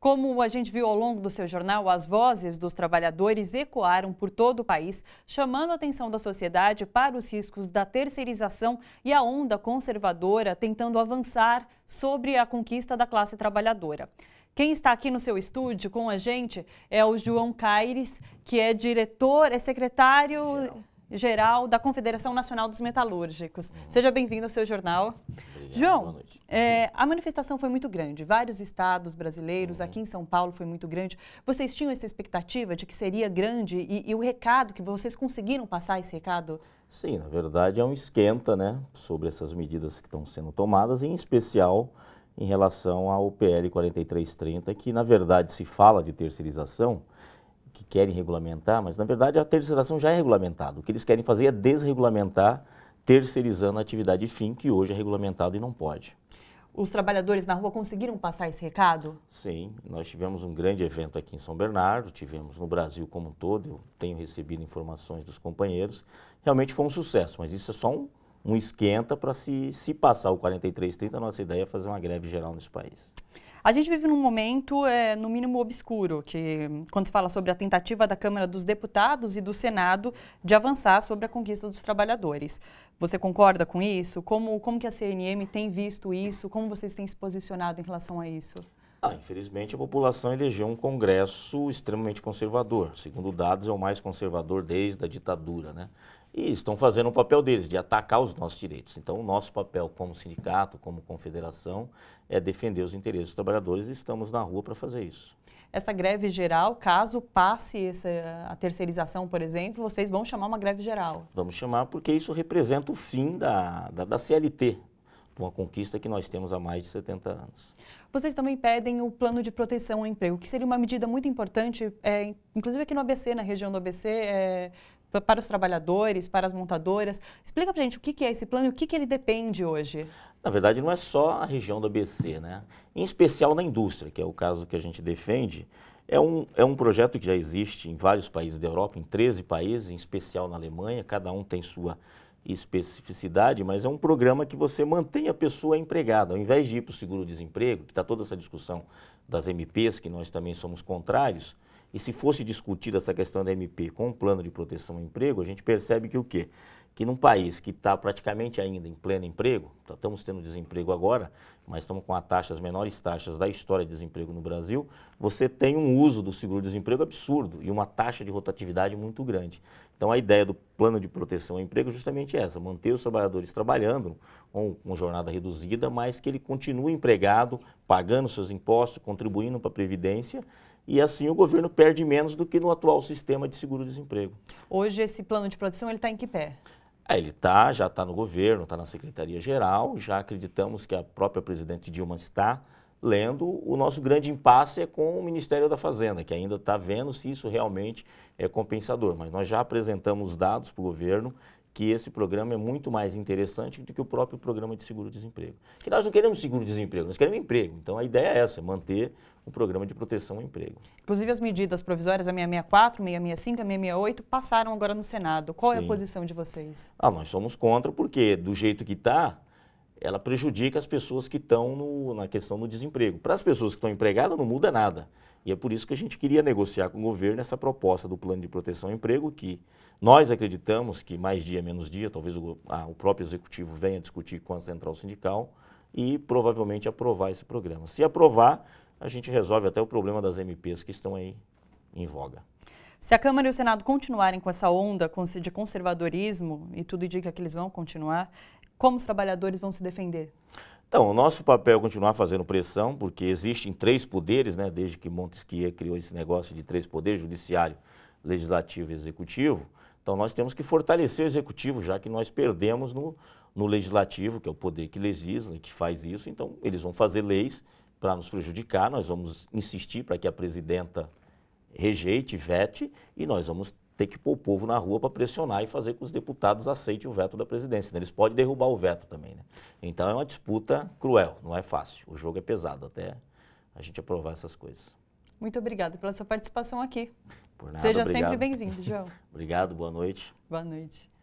Como a gente viu ao longo do seu jornal, as vozes dos trabalhadores ecoaram por todo o país, chamando a atenção da sociedade para os riscos da terceirização e a onda conservadora tentando avançar sobre a conquista da classe trabalhadora. Quem está aqui no seu estúdio com a gente é o João Caires, que é diretor, é secretário. Geral geral da Confederação Nacional dos Metalúrgicos. Uhum. Seja bem-vindo ao seu jornal. Obrigado, João, é, a manifestação foi muito grande. Vários estados brasileiros, uhum. aqui em São Paulo foi muito grande. Vocês tinham essa expectativa de que seria grande e, e, o recado que vocês conseguiram passar esse recado? Sim, na verdade é um esquenta né, sobre essas medidas que estão sendo tomadas, em especial em relação ao PL 4330, que na verdade se fala de terceirização, que querem regulamentar, mas na verdade a terceirização já é regulamentada. O que eles querem fazer é desregulamentar, terceirizando a atividade fim, que hoje é regulamentado e não pode. Os trabalhadores na rua conseguiram passar esse recado? Sim, nós tivemos um grande evento aqui em São Bernardo, tivemos no Brasil como um todo, eu tenho recebido informações dos companheiros. Realmente foi um sucesso, mas isso é só um, um esquenta para se, se passar o 4330, nossa ideia é fazer uma greve geral nesse país. A gente vive num momento, é, no mínimo, obscuro, que quando se fala sobre a tentativa da Câmara dos Deputados e do Senado de avançar sobre a conquista dos trabalhadores. Você concorda com isso? Como, como que a CNM tem visto isso? Como vocês têm se posicionado em relação a isso? Ah, infelizmente, a população elegeu um Congresso extremamente conservador. Segundo dados, é o mais conservador desde a ditadura. Né? e estão fazendo o papel deles, de atacar os nossos direitos. Então, o nosso papel como sindicato, como confederação, é defender os interesses dos trabalhadores e estamos na rua para fazer isso. Essa greve geral, caso passe essa, a terceirização, por exemplo, vocês vão chamar uma greve geral? Vamos chamar porque isso representa o fim da, da, da CLT, uma conquista que nós temos há mais de 70 anos. Vocês também pedem o plano de proteção ao emprego, que seria uma medida muito importante, é, inclusive aqui no ABC, na região do ABC, é, para os trabalhadores, para as montadoras. Explica para a gente o que é esse plano e o que ele depende hoje. Na verdade, não é só a região do BC, né? Em especial na indústria, que é o caso que a gente defende, é um, é um projeto que já existe em vários países da Europa, em 13 países, em especial na Alemanha, cada um tem sua especificidade, mas é um programa que você mantém a pessoa empregada, ao invés de ir para o seguro-desemprego, que está toda essa discussão das MPs, que nós também somos contrários, e se fosse discutida essa questão da MP com o plano de proteção ao emprego, a gente percebe que o quê? Que num país que está praticamente ainda em pleno emprego, tá, estamos tendo desemprego agora, mas estamos com a taxa, as menores taxas da história de desemprego no Brasil, você tem um uso do seguro-desemprego absurdo e uma taxa de rotatividade muito grande. Então a ideia do plano de proteção ao emprego é justamente essa, manter os trabalhadores trabalhando com, com jornada reduzida, mas que ele continue empregado, pagando seus impostos, contribuindo para a Previdência e assim o governo perde menos do que no atual sistema de seguro-desemprego. Hoje esse plano de proteção está em que pé? É, ele está, já está no governo, está na Secretaria-Geral, já acreditamos que a própria presidente Dilma está lendo. O nosso grande impasse é com o Ministério da Fazenda, que ainda está vendo se isso realmente é compensador. Mas nós já apresentamos dados para o governo, que esse programa é muito mais interessante do que o próprio programa de seguro-desemprego. Que nós não queremos seguro-desemprego, nós queremos emprego. Então a ideia é essa, manter o programa de proteção ao emprego. Inclusive as medidas provisórias, a 664, 665, a 668, passaram agora no Senado. Qual Sim. é a posição de vocês? Ah, nós somos contra porque do jeito que está, ela prejudica as pessoas que estão na questão do desemprego. Para as pessoas que estão empregadas, não muda nada. E é por isso que a gente queria negociar com o governo essa proposta do plano de proteção ao emprego, que nós acreditamos que mais dia, menos dia, talvez o, ah, o próprio executivo venha discutir com a central sindical e provavelmente aprovar esse programa. Se aprovar, a gente resolve até o problema das MPs que estão aí em voga. Se a Câmara e o Senado continuarem com essa onda de conservadorismo, e tudo indica que eles vão continuar, como os trabalhadores vão se defender? Então, o nosso papel é continuar fazendo pressão, porque existem três poderes, né, desde que Montesquieu criou esse negócio de três poderes, judiciário, legislativo e executivo. Então, nós temos que fortalecer o executivo, já que nós perdemos no, no legislativo, que é o poder que legisla, que faz isso. Então, eles vão fazer leis para nos prejudicar, nós vamos insistir para que a presidenta rejeite, vete, e nós vamos tem que pôr o povo na rua para pressionar e fazer com que os deputados aceitem o veto da presidência. Né? Eles podem derrubar o veto também. Né? Então é uma disputa cruel, não é fácil. O jogo é pesado até a gente aprovar essas coisas. Muito obrigado pela sua participação aqui. Por nada, Seja obrigado. sempre bem-vindo, João. obrigado, boa noite. Boa noite.